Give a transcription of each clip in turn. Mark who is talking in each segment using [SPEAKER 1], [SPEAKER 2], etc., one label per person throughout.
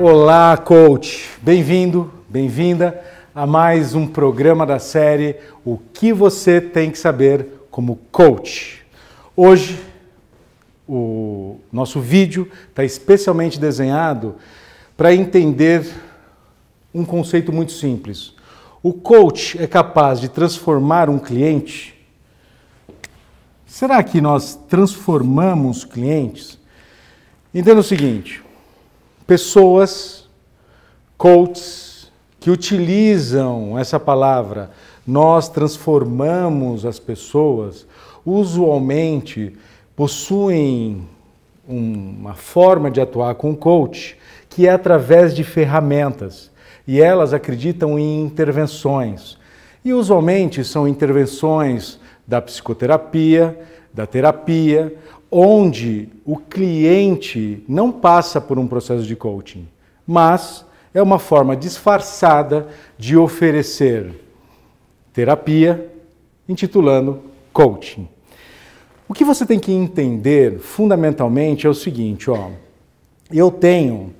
[SPEAKER 1] Olá, coach! Bem-vindo, bem-vinda a mais um programa da série O que você tem que saber como coach. Hoje, o nosso vídeo está especialmente desenhado para entender um conceito muito simples. O coach é capaz de transformar um cliente? Será que nós transformamos clientes? Entenda o seguinte: pessoas, coaches, que utilizam essa palavra. Nós transformamos as pessoas, usualmente possuem uma forma de atuar com o coach que é através de ferramentas e elas acreditam em intervenções. E usualmente são intervenções da psicoterapia, da terapia onde o cliente não passa por um processo de coaching, mas é uma forma disfarçada de oferecer terapia, intitulando coaching. O que você tem que entender fundamentalmente é o seguinte, ó. Eu tenho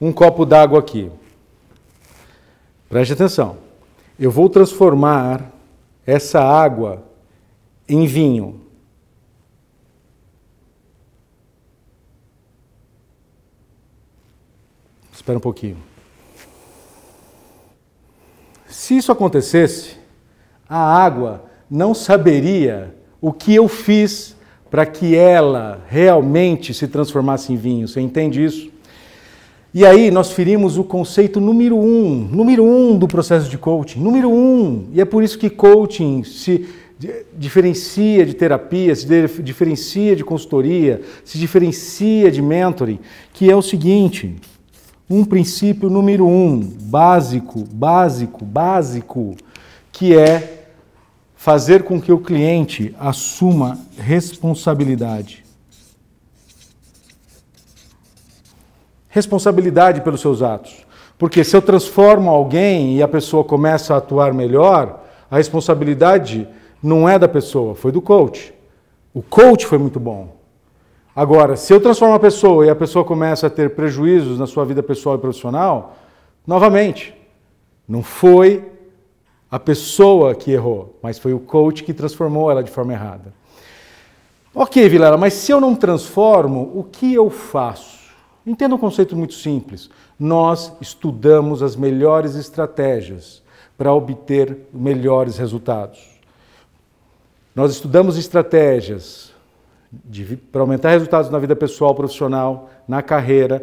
[SPEAKER 1] um copo d'água aqui. Preste atenção. Eu vou transformar essa água em vinho. Espera um pouquinho. Se isso acontecesse, a água não saberia o que eu fiz para que ela realmente se transformasse em vinho. Você entende isso? E aí nós ferimos o conceito número um, número um do processo de coaching, número um. E é por isso que coaching se diferencia de terapia, se diferencia de consultoria, se diferencia de mentoring, que é o seguinte um princípio número um, básico, básico, básico, que é fazer com que o cliente assuma responsabilidade. Responsabilidade pelos seus atos. Porque se eu transformo alguém e a pessoa começa a atuar melhor, a responsabilidade não é da pessoa, foi do coach. O coach foi muito bom. Agora, se eu transformo a pessoa e a pessoa começa a ter prejuízos na sua vida pessoal e profissional, novamente, não foi a pessoa que errou, mas foi o coach que transformou ela de forma errada. Ok, Vilela, mas se eu não transformo, o que eu faço? Entenda um conceito muito simples. Nós estudamos as melhores estratégias para obter melhores resultados. Nós estudamos estratégias para aumentar resultados na vida pessoal, profissional, na carreira,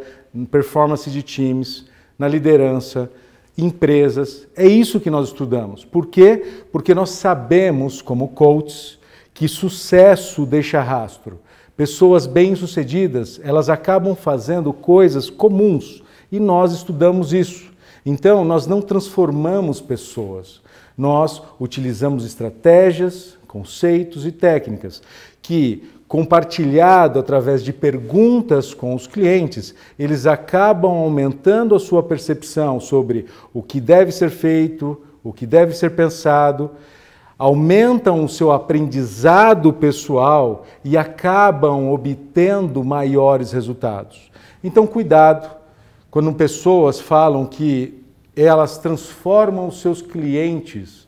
[SPEAKER 1] performance de times, na liderança, empresas. É isso que nós estudamos. Por quê? Porque nós sabemos, como coaches, que sucesso deixa rastro. Pessoas bem-sucedidas, elas acabam fazendo coisas comuns e nós estudamos isso. Então, nós não transformamos pessoas, nós utilizamos estratégias, conceitos e técnicas que compartilhado através de perguntas com os clientes, eles acabam aumentando a sua percepção sobre o que deve ser feito, o que deve ser pensado, aumentam o seu aprendizado pessoal e acabam obtendo maiores resultados. Então, cuidado quando pessoas falam que elas transformam os seus clientes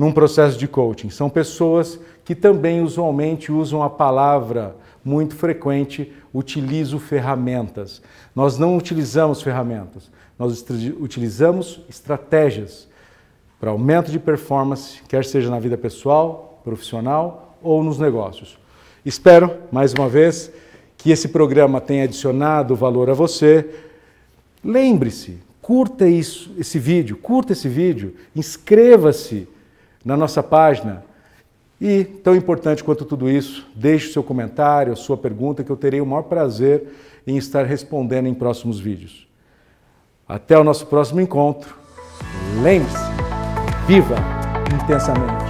[SPEAKER 1] num processo de coaching. São pessoas que também usualmente usam a palavra muito frequente, utilizo ferramentas. Nós não utilizamos ferramentas, nós utilizamos estratégias para aumento de performance, quer seja na vida pessoal, profissional ou nos negócios. Espero, mais uma vez, que esse programa tenha adicionado valor a você. Lembre-se, curta isso, esse vídeo, curta esse vídeo, inscreva-se na nossa página. E, tão importante quanto tudo isso, deixe o seu comentário, a sua pergunta, que eu terei o maior prazer em estar respondendo em próximos vídeos. Até o nosso próximo encontro. Lembre-se, viva intensamente!